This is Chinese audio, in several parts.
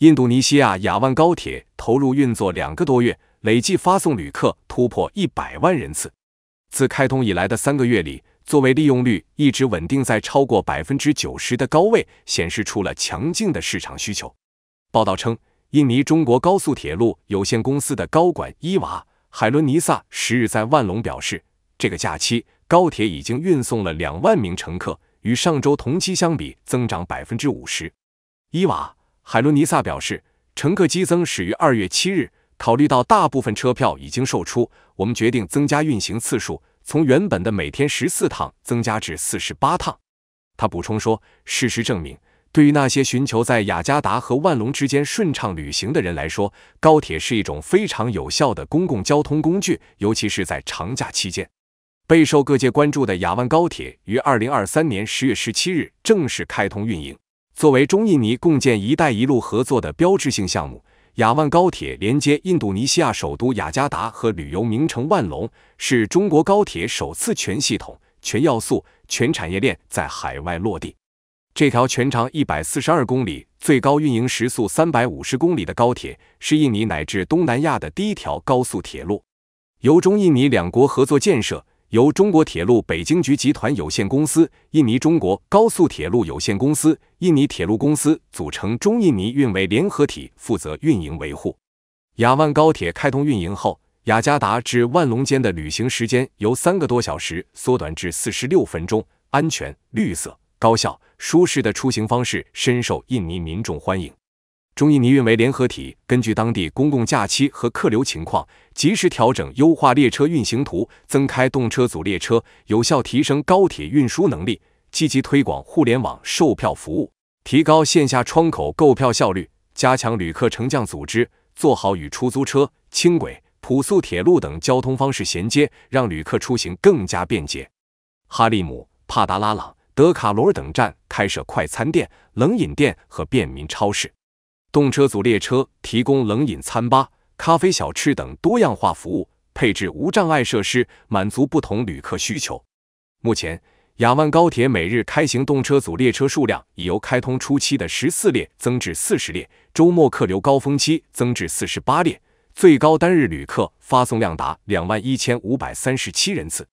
印度尼西亚雅万高铁投入运作两个多月，累计发送旅客突破一百万人次。自开通以来的三个月里，座位利用率一直稳定在超过百分之九十的高位，显示出了强劲的市场需求。报道称，印尼中国高速铁路有限公司的高管伊娃·海伦尼萨十日在万隆表示，这个假期高铁已经运送了两万名乘客，与上周同期相比增长百分之五十。伊娃。海伦尼萨表示，乘客激增始于二月七日。考虑到大部分车票已经售出，我们决定增加运行次数，从原本的每天十四趟增加至四十八趟。他补充说：“事实证明，对于那些寻求在雅加达和万隆之间顺畅旅行的人来说，高铁是一种非常有效的公共交通工具，尤其是在长假期间。”备受各界关注的雅万高铁于二零二三年十月十七日正式开通运营。作为中印尼共建“一带一路”合作的标志性项目，雅万高铁连接印度尼西亚首都雅加达和旅游名城万隆，是中国高铁首次全系统、全要素、全产业链在海外落地。这条全长一百四十二公里、最高运营时速三百五十公里的高铁，是印尼乃至东南亚的第一条高速铁路，由中印尼两国合作建设。由中国铁路北京局集团有限公司、印尼中国高速铁路有限公司、印尼铁路公司组成中印尼运维联合体负责运营维护。雅万高铁开通运营后，雅加达至万隆间的旅行时间由三个多小时缩短至四十六分钟。安全、绿色、高效、舒适的出行方式深受印尼民众欢迎。中印尼运维联合体根据当地公共假期和客流情况，及时调整优化列车运行图，增开动车组列车，有效提升高铁运输能力。积极推广互联网售票服务，提高线下窗口购票效率，加强旅客乘降组织，做好与出租车、轻轨、普速铁路等交通方式衔接，让旅客出行更加便捷。哈利姆、帕达拉朗、德卡罗尔等站开设快餐店、冷饮店和便民超市。动车组列车提供冷饮、餐吧、咖啡、小吃等多样化服务，配置无障碍设施，满足不同旅客需求。目前，雅万高铁每日开行动车组列车数量已由开通初期的十四列增至四十列，周末客流高峰期增至四十八列，最高单日旅客发送量达两万一千五百三十七人次。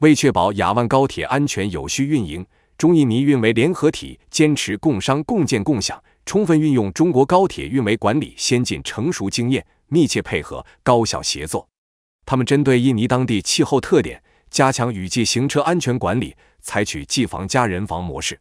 为确保雅万高铁安全有序运营，中印尼运维联合体坚持共商、共建、共享。充分运用中国高铁运维管理先进成熟经验，密切配合，高效协作。他们针对印尼当地气候特点，加强雨季行车安全管理，采取季防加人防模式，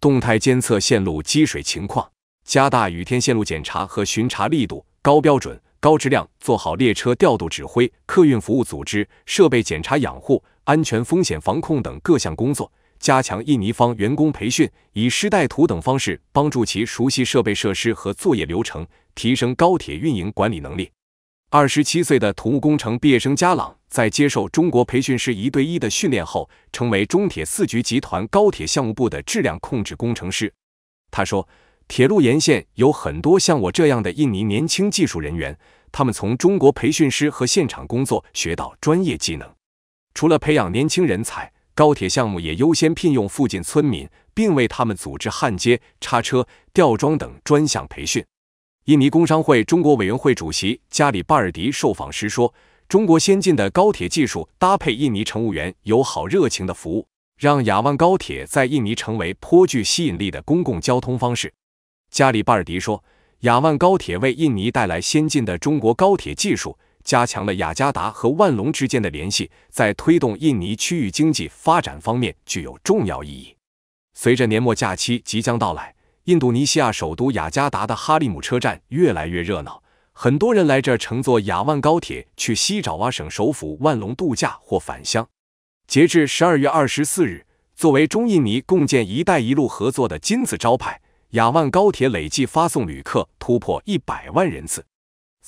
动态监测线路积水情况，加大雨天线路检查和巡查力度，高标准、高质量做好列车调度指挥、客运服务组织、设备检查养护、安全风险防控等各项工作。加强印尼方员工培训，以师带徒等方式帮助其熟悉设备设施和作业流程，提升高铁运营管理能力。二十七岁的土木工程毕业生加朗在接受中国培训师一对一的训练后，成为中铁四局集团高铁项目部的质量控制工程师。他说：“铁路沿线有很多像我这样的印尼年轻技术人员，他们从中国培训师和现场工作学到专业技能。除了培养年轻人才。”高铁项目也优先聘用附近村民，并为他们组织焊接、叉车、吊装等专项培训。印尼工商会中国委员会主席加里巴尔迪受访时说：“中国先进的高铁技术搭配印尼乘务员友好热情的服务，让雅万高铁在印尼成为颇具吸引力的公共交通方式。”加里巴尔迪说：“雅万高铁为印尼带来先进的中国高铁技术。”加强了雅加达和万隆之间的联系，在推动印尼区域经济发展方面具有重要意义。随着年末假期即将到来，印度尼西亚首都雅加达的哈利姆车站越来越热闹，很多人来这乘坐雅万高铁去西爪哇省首府万隆度假或返乡。截至十二月二十四日，作为中印尼共建“一带一路”合作的金字招牌，雅万高铁累计发送旅客突破一百万人次。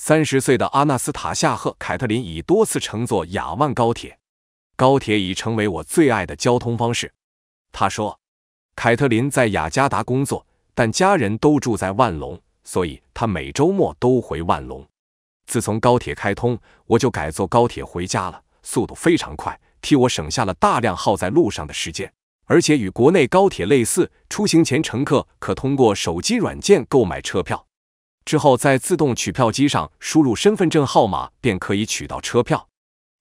三十岁的阿纳斯塔夏赫·凯特琳已多次乘坐雅万高铁，高铁已成为我最爱的交通方式。他说：“凯特琳在雅加达工作，但家人都住在万隆，所以她每周末都回万隆。自从高铁开通，我就改坐高铁回家了，速度非常快，替我省下了大量耗在路上的时间。而且与国内高铁类似，出行前乘客可通过手机软件购买车票。”之后在自动取票机上输入身份证号码，便可以取到车票。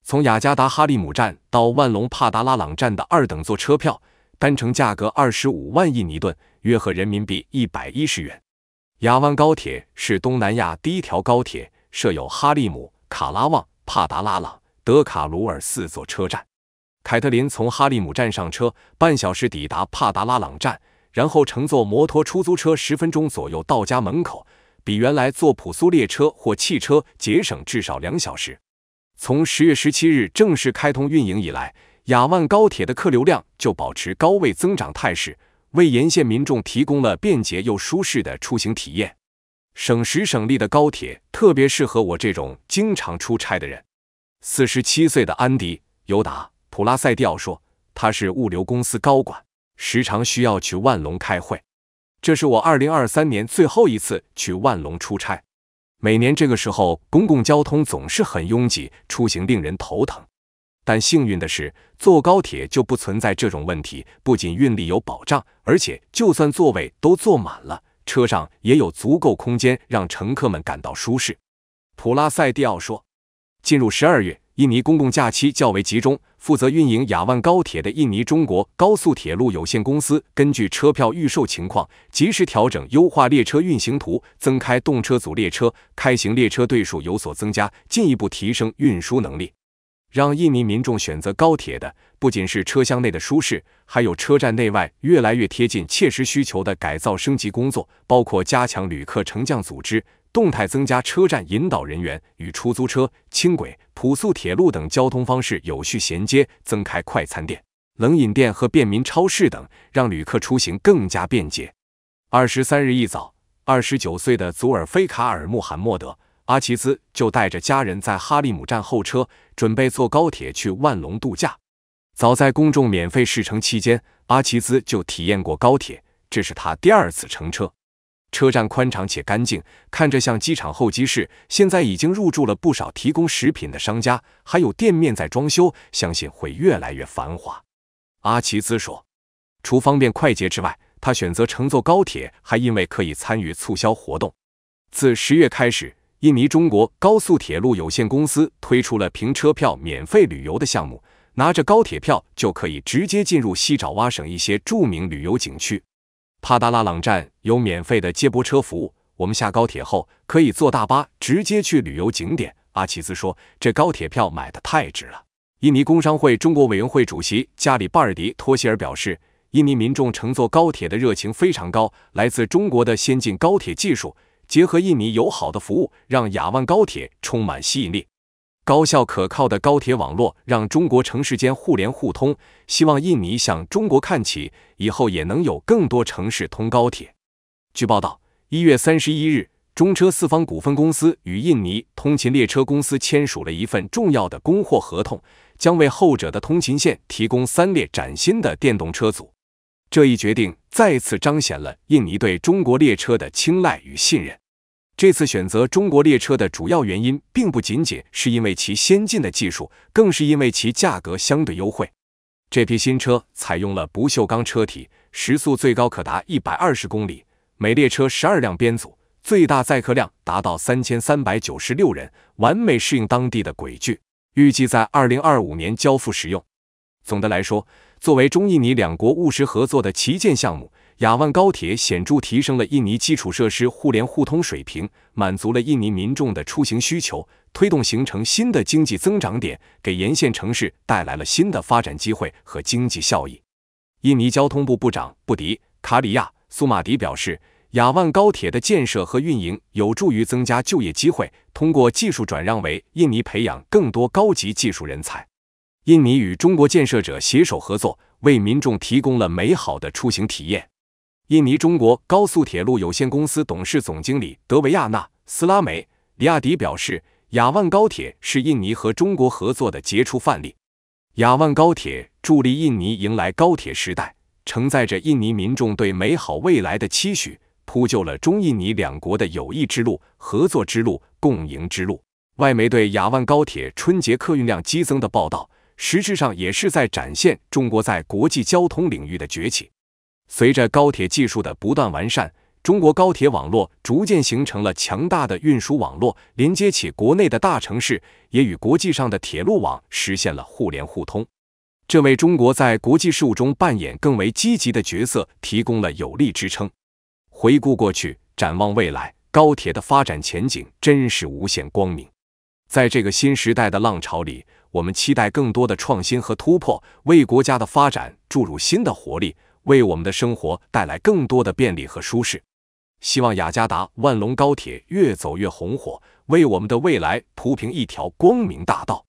从雅加达哈利姆站到万隆帕达拉朗站的二等座车票，单程价格二十五万印尼盾，约合人民币一百一十元。雅万高铁是东南亚第一条高铁，设有哈利姆、卡拉旺、帕达拉朗、德卡鲁尔四座车站。凯特琳从哈利姆站上车，半小时抵达帕达拉朗站，然后乘坐摩托出租车十分钟左右到家门口。比原来坐普速列车或汽车节省至少两小时。从十月十七日正式开通运营以来，雅万高铁的客流量就保持高位增长态势，为沿线民众提供了便捷又舒适的出行体验。省时省力的高铁特别适合我这种经常出差的人。四十七岁的安迪·尤达·普拉塞蒂奥说，他是物流公司高管，时常需要去万隆开会。这是我二零二三年最后一次去万隆出差。每年这个时候，公共交通总是很拥挤，出行令人头疼。但幸运的是，坐高铁就不存在这种问题。不仅运力有保障，而且就算座位都坐满了，车上也有足够空间让乘客们感到舒适。普拉塞蒂奥说：“进入十二月。”印尼公共假期较为集中，负责运营雅万高铁的印尼中国高速铁路有限公司根据车票预售情况，及时调整优化列车运行图，增开动车组列车，开行列车对数有所增加，进一步提升运输能力，让印尼民众选择高铁的不仅是车厢内的舒适，还有车站内外越来越贴近切实需求的改造升级工作，包括加强旅客乘降组织。动态增加车站引导人员，与出租车、轻轨、普速铁路等交通方式有序衔接，增开快餐店、冷饮店和便民超市等，让旅客出行更加便捷。二十三日一早，二十九岁的祖尔菲卡尔穆罕默德·阿齐兹就带着家人在哈利姆站候车，准备坐高铁去万隆度假。早在公众免费试乘期间，阿齐兹就体验过高铁，这是他第二次乘车。车站宽敞且干净，看着像机场候机室。现在已经入驻了不少提供食品的商家，还有店面在装修，相信会越来越繁华。阿奇兹说：“除方便快捷之外，他选择乘坐高铁还因为可以参与促销活动。自十月开始，印尼中国高速铁路有限公司推出了凭车票免费旅游的项目，拿着高铁票就可以直接进入西爪哇省一些著名旅游景区。”帕达拉朗站有免费的接驳车服务，我们下高铁后可以坐大巴直接去旅游景点。阿奇兹说：“这高铁票买的太值了。”印尼工商会中国委员会主席加里巴尔迪托希尔表示，印尼民众乘坐高铁的热情非常高。来自中国的先进高铁技术，结合印尼友好的服务，让雅万高铁充满吸引力。高效可靠的高铁网络让中国城市间互联互通。希望印尼向中国看齐，以后也能有更多城市通高铁。据报道，一月三十一日，中车四方股份公司与印尼通勤列车公司签署了一份重要的供货合同，将为后者的通勤线提供三列崭新的电动车组。这一决定再次彰显了印尼对中国列车的青睐与信任。这次选择中国列车的主要原因，并不仅仅是因为其先进的技术，更是因为其价格相对优惠。这批新车采用了不锈钢车体，时速最高可达一百二十公里，每列车十二辆编组，最大载客量达到三千三百九十六人，完美适应当地的轨距。预计在二零二五年交付使用。总的来说，作为中印尼两国务实合作的旗舰项目。雅万高铁显著提升了印尼基础设施互联互通水平，满足了印尼民众的出行需求，推动形成新的经济增长点，给沿线城市带来了新的发展机会和经济效益。印尼交通部部长布迪卡里亚·苏马迪表示，雅万高铁的建设和运营有助于增加就业机会，通过技术转让为印尼培养更多高级技术人才。印尼与中国建设者携手合作，为民众提供了美好的出行体验。印尼中国高速铁路有限公司董事总经理德维亚纳斯拉梅里亚迪表示：“雅万高铁是印尼和中国合作的杰出范例。雅万高铁助力印尼迎来高铁时代，承载着印尼民众对美好未来的期许，铺就了中印尼两国的友谊之路、合作之路、共赢之路。”外媒对雅万高铁春节客运量激增的报道，实质上也是在展现中国在国际交通领域的崛起。随着高铁技术的不断完善，中国高铁网络逐渐形成了强大的运输网络，连接起国内的大城市，也与国际上的铁路网实现了互联互通。这为中国在国际事务中扮演更为积极的角色提供了有力支撑。回顾过去，展望未来，高铁的发展前景真是无限光明。在这个新时代的浪潮里，我们期待更多的创新和突破，为国家的发展注入新的活力。为我们的生活带来更多的便利和舒适。希望雅加达万隆高铁越走越红火，为我们的未来铺平一条光明大道。